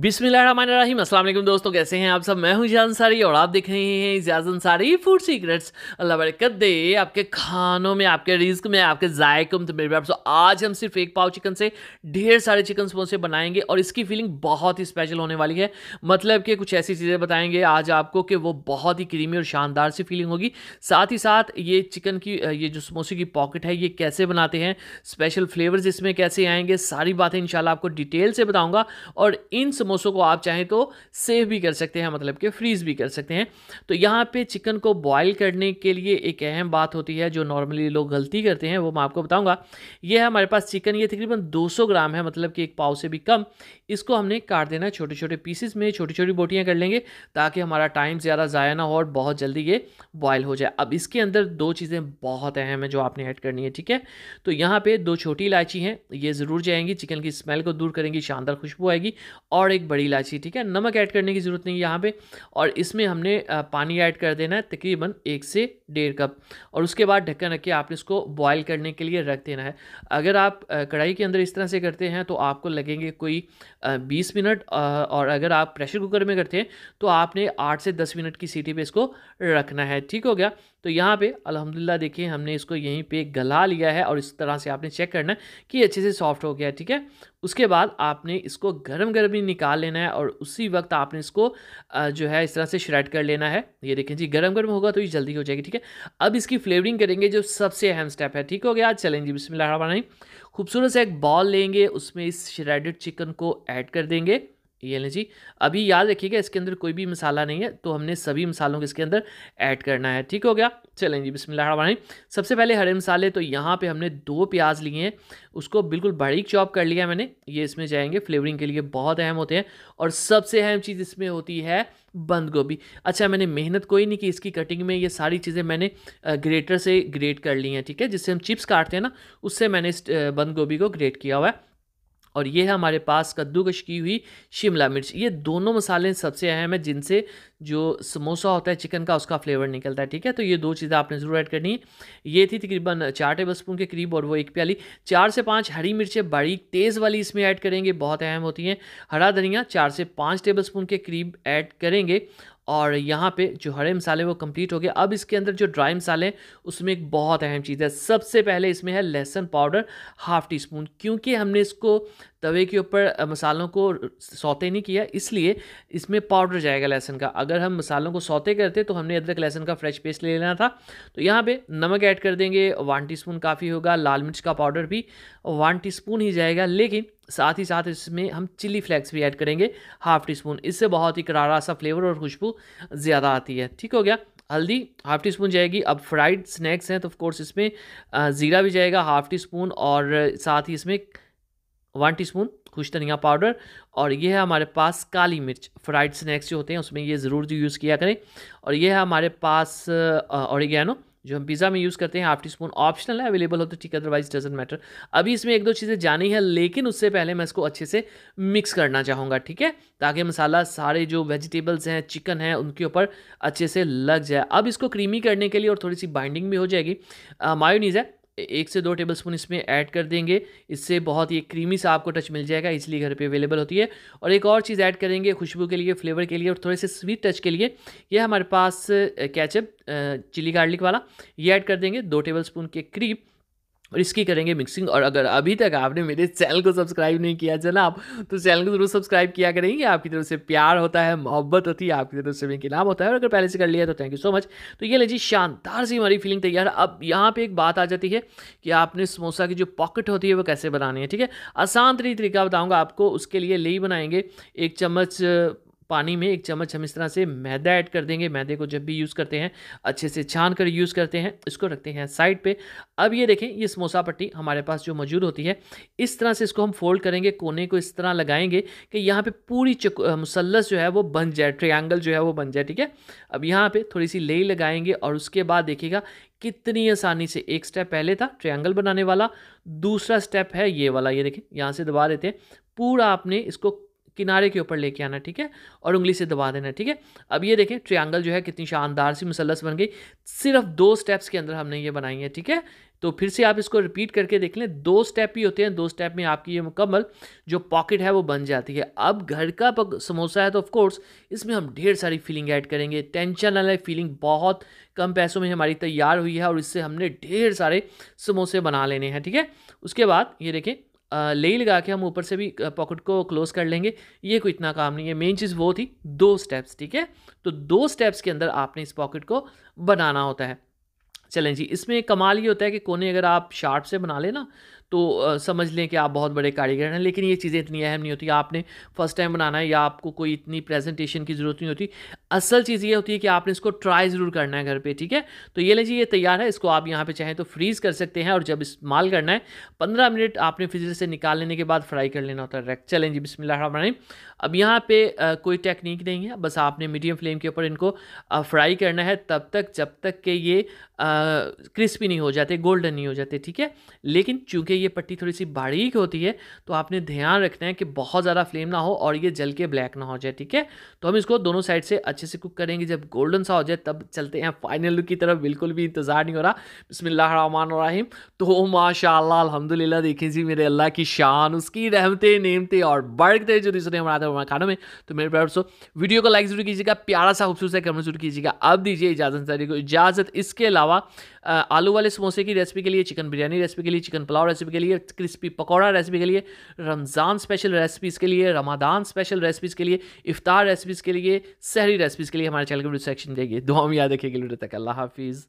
बिस्मिल्लाहिर्रहमानिर्रहीम अस्सलाम वालेकुम दोस्तों कैसे हैं आप सब मैं हूं इजाज अंसारी और आप देख रहे हैं इजाज अंसारी फूड सीक्रेट्स अल्लाह बरकत दे आपके खानों में आपके रिस्क में आपके जायकों में तो मेरे आपसे आज हम सिर्फ एक पाव चिकन से ढेर सारे चिकन समोसे बनाएंगे और इसकी फीलिंग बहुत ही स्पेशल होने वाली है मतलब कि कुछ ऐसी चीज़ें बताएंगे आज आपको कि वो बहुत ही क्रीमी और शानदार सी फीलिंग होगी साथ ही साथ ये चिकन की ये जो समोसे की पॉकेट है ये कैसे बनाते हैं स्पेशल फ्लेवर्स इसमें कैसे आएंगे सारी बातें इन आपको डिटेल से बताऊँगा और इन समोसों को आप चाहें तो सेव भी कर सकते हैं मतलब कि फ्रीज़ भी कर सकते हैं तो यहाँ पे चिकन को बॉयल करने के लिए एक अहम बात होती है जो नॉर्मली लोग गलती करते हैं वो मैं आपको बताऊँगा ये है हमारे पास चिकन ये तकरीबन दो ग्राम है मतलब कि एक पाव से भी कम इसको हमने काट देना है छोटे छोटे पीसेस में छोटी छोटी बोटियाँ कर लेंगे ताकि हमारा टाइम ज़्यादा ज़ाया ना हो और बहुत जल्दी ये बॉयल हो जाए अब इसके अंदर दो चीज़ें बहुत अहम है जो आपने ऐड करनी है ठीक है तो यहाँ पर दो छोटी इलायची हैं ये ज़रूर जाएंगी चिकन की स्मेल को दूर करेंगी शानदार खुशबू आएगी और और एक बड़ी इलायची ठीक है नमक ऐड करने की ज़रूरत नहीं है यहाँ पे और इसमें हमने पानी ऐड कर देना है तकरीबन एक से डेढ़ कप और उसके बाद ढक्कन रख के आपने इसको बॉयल करने के लिए रख देना है अगर आप कढ़ाई के अंदर इस तरह से करते हैं तो आपको लगेंगे कोई बीस मिनट और अगर आप प्रेशर कुकर में करते हैं तो आपने आठ से दस मिनट की सीटी पर इसको रखना है ठीक हो गया तो यहाँ पे अल्हम्दुलिल्लाह देखिए हमने इसको यहीं पे गला लिया है और इस तरह से आपने चेक करना है कि अच्छे से सॉफ्ट हो गया ठीक है उसके बाद आपने इसको गर्म गर्म ही निकाल लेना है और उसी वक्त आपने इसको जो है इस तरह से श्रेड कर लेना है ये देखें जी गर्म गर्म होगा तो ये जल्दी हो जाएगी ठीक है अब इसकी फ्लेवरिंग करेंगे जो सबसे अहम स्टेप है ठीक हो गया चलें जी बिस्मिल्लाह खूबसूरत से एक बॉल लेंगे उसमें इस श्रेडेड चिकन को ऐड कर देंगे ये लें जी अभी याद रखिएगा इसके अंदर कोई भी मसाला नहीं है तो हमने सभी मसालों को इसके अंदर ऐड करना है ठीक हो गया चलें जी बिस्मिल्लाह सबसे पहले हरे मसाले तो यहाँ पे हमने दो प्याज लिए हैं उसको बिल्कुल बारीक चॉप कर लिया मैंने ये इसमें जाएंगे फ्लेवरिंग के लिए बहुत अहम होते हैं और सबसे अहम चीज़ इसमें होती है बंद गोभी अच्छा मैंने मेहनत कोई नहीं की इसकी कटिंग में ये सारी चीज़ें मैंने ग्रेटर से ग्रेट कर ली हैं ठीक है जिससे हम चिप्स काटते हैं ना उससे मैंने इस बंद गोभी को ग्रेट किया हुआ है और ये है हमारे पास कद्दूकश की हुई शिमला मिर्च ये दोनों मसाले सबसे अहम है जिनसे जो समोसा होता है चिकन का उसका फ्लेवर निकलता है ठीक है तो ये दो चीज़ें आपने ज़रूर ऐड करनी है ये थी तकरीबन चार टेबल स्पून के करीब और वो एक प्याली चार से पाँच हरी मिर्चें बड़ी तेज़ वाली इसमें ऐड करेंगे बहुत अहम होती हैं हरा धनिया चार से पाँच टेबल स्पून के करीब ऐड करेंगे और यहाँ पे जो हरे मसाले वो कंप्लीट हो गए अब इसके अंदर जो ड्राई मसाले उसमें एक बहुत अहम चीज़ है सबसे पहले इसमें है लहसुन पाउडर हाफ़ टी स्पून क्योंकि हमने इसको तवे के ऊपर मसालों को सौते नहीं किया इसलिए इसमें पाउडर जाएगा लहसुन का अगर हम मसालों को सौते करते तो हमने अदरक लहसुन का फ्रेश पेस्ट ले लेना था तो यहाँ पे नमक ऐड कर देंगे वन टीस्पून काफ़ी होगा लाल मिर्च का पाउडर भी वन टीस्पून ही जाएगा लेकिन साथ ही साथ इसमें हम चिली फ्लेक्स भी ऐड करेंगे हाफ टी स्पून इससे बहुत ही करारा सा फ्लेवर और खुशबू ज़्यादा आती है ठीक हो गया हल्दी हाफ टी स्पून जाएगी अब फ्राइड स्नैक्स हैं तो ऑफ कोर्स इसमें ज़ीरा भी जाएगा हाफ टी स्पून और साथ ही इसमें वन टी स्पून खुश धनिया पाउडर और ये है हमारे पास काली मिर्च फ्राइड स्नैक्स जो होते हैं उसमें ये ज़रूर यूज़ किया करें और ये है हमारे पास ऑरिगेनो जो हम पिज़्ज़ा में यूज़ करते हैं हाफ टी स्पून ऑप्शनल है अवेलेबल हो तो ठीक अदरवाइज डजेंट मैटर अभी इसमें एक दो चीज़ें जानी है लेकिन उससे पहले मैं इसको अच्छे से मिक्स करना चाहूँगा ठीक है ताकि मसाला सारे जो वेजिटेबल्स हैं चिकन है उनके ऊपर अच्छे से लग जाए अब इसको क्रीमी करने के लिए और थोड़ी सी बाइंडिंग भी हो जाएगी मायोनीज़ है एक से दो टेबल स्पून इसमें ऐड कर देंगे इससे बहुत ही क्रीमी सा आपको टच मिल जाएगा इसलिए घर पे अवेलेबल होती है और एक और चीज़ ऐड करेंगे खुशबू के लिए फ्लेवर के लिए और थोड़े से स्वीट टच के लिए ये हमारे पास कैचअप चिली गार्लिक वाला ये ऐड कर देंगे दो टेबल स्पून के करीब और इसकी करेंगे मिक्सिंग और अगर अभी तक आपने मेरे चैनल को सब्सक्राइब नहीं किया जनाब तो चैनल को जरूर सब्सक्राइब किया करेंगे आपकी तरफ से प्यार होता है मोहब्बत होती है आपकी तरफ से मेरे नाम होता है और अगर पहले से कर लिया तो थैंक यू सो मच तो ये लीजिए शानदार सी हमारी फीलिंग तैयार अब यहाँ पर एक बात आ जाती है कि आपने समोसा की जो पॉकेट होती है वो कैसे बनानी है ठीक है आसान तरीका बताऊँगा आपको उसके लिए ले बनाएंगे एक चम्मच पानी में एक चम्मच हम इस तरह से मैदा ऐड कर देंगे मैदे को जब भी यूज़ करते हैं अच्छे से छान कर यूज़ करते हैं इसको रखते हैं साइड पे अब ये देखें ये समोसा पट्टी हमारे पास जो मौजूद होती है इस तरह से इसको हम फोल्ड करेंगे कोने को इस तरह लगाएंगे कि यहाँ पर पूरी मुसलस जो है वो बन जाए ट्रियांगल जो है वो बन जाए ठीक है अब यहाँ पर थोड़ी सी लेई लगाएंगे और उसके बाद देखिएगा कितनी आसानी से एक स्टेप पहले था ट्रायंगल बनाने वाला दूसरा स्टेप है ये वाला ये देखें यहाँ से दबा देते हैं पूरा आपने इसको किनारे के ऊपर लेके आना ठीक है और उंगली से दबा देना ठीक है अब ये देखें ट्रियांगल जो है कितनी शानदार सी मुसलस बन गई सिर्फ दो स्टेप्स के अंदर हमने ये बनाई है ठीक है तो फिर से आप इसको रिपीट करके देख लें दो स्टेप ही होते हैं दो स्टेप में आपकी ये मुकम्मल जो पॉकेट है वो बन जाती है अब घर का समोसा है तो ऑफकोर्स इसमें हम ढेर सारी फीलिंग ऐड करेंगे टेंशन वाले फीलिंग बहुत कम पैसों में हमारी तैयार हुई है और इससे हमने ढेर सारे समोसे बना लेने हैं ठीक है उसके बाद ये देखें ले ही लगा के हम ऊपर से भी पॉकेट को क्लोज कर लेंगे ये कोई इतना काम नहीं है मेन चीज़ वो थी दो स्टेप्स ठीक है तो दो स्टेप्स के अंदर आपने इस पॉकेट को बनाना होता है चलें जी इसमें कमाल ये होता है कि कोने अगर आप शार्प से बना लेना तो समझ लें कि आप बहुत बड़े कारीगर हैं लेकिन ये चीज़ें इतनी अहम नहीं होती आपने फर्स्ट टाइम बनाना है या आपको कोई इतनी प्रेजेंटेशन की ज़रूरत नहीं होती असल चीज़ ये होती है कि आपने इसको ट्राई ज़रूर करना है घर पे ठीक है तो ये लीजिए ये तैयार है इसको आप यहाँ पे चाहें तो फ्रीज़ कर सकते हैं और जब इस्तेमाल करना है पंद्रह मिनट आपने फ्रीजर से निकाल लेने के बाद फ्राई कर लेना होता है रेक चलें जी बिसमिल्ल अब यहाँ पर कोई टेक्निक नहीं है बस आपने मीडियम फ्लेम के ऊपर इनको फ्राई करना है तब तक जब तक कि ये क्रिस्पी नहीं हो जाते गोल्डन नहीं हो जाते ठीक है लेकिन चूँकि ये पट्टी थोड़ी सी बारीक होती है तो आपने ध्यान रखना है कि बहुत ज़्यादा फ्लेम ना हो और ये जल के ब्लैक ना हो जाए ठीक है तो हम इसको दोनों साइड से अच्छे से कुक करेंगे जब गोल्डन सा हो जाए तब चलते हैं फाइनल लुक की तरफ बिल्कुल भी इंतज़ार नहीं हो रहा बिसमान रही तो माशा अलहमदिल्ला देखें जी मेरे अल्लाह की शान उसकी रहमते नेमते और बढ़ते जो दूसरे हमारा हमारे खानों में तो मेरे प्यार सो वीडियो को लाइक जरूर कीजिएगा प्यारा सा खूबसूरत कमेंट जरूर कीजिएगा अब दीजिए इजाज़त को इजाज़त इसके अलावा आलू वाले समोसे की रेसिपी के लिए चिकन बिरयानी रेसिपी के लिए चिकन पुलाव रेसिपी के लिए क्रिस्पी पकौड़ा रेसिपी के लिए रमज़ान स्पेशल रेसिपीज़ के लिए रमादान स्पेशल रेसिपीज़ के लिए इफ्तार रेसिपीज़ के लिए सहरी रेसिपीज़ के लिए हमारे चैनल के सेक्शन देखिए दो हम याद रखिए तक अल्लाह हाफिज़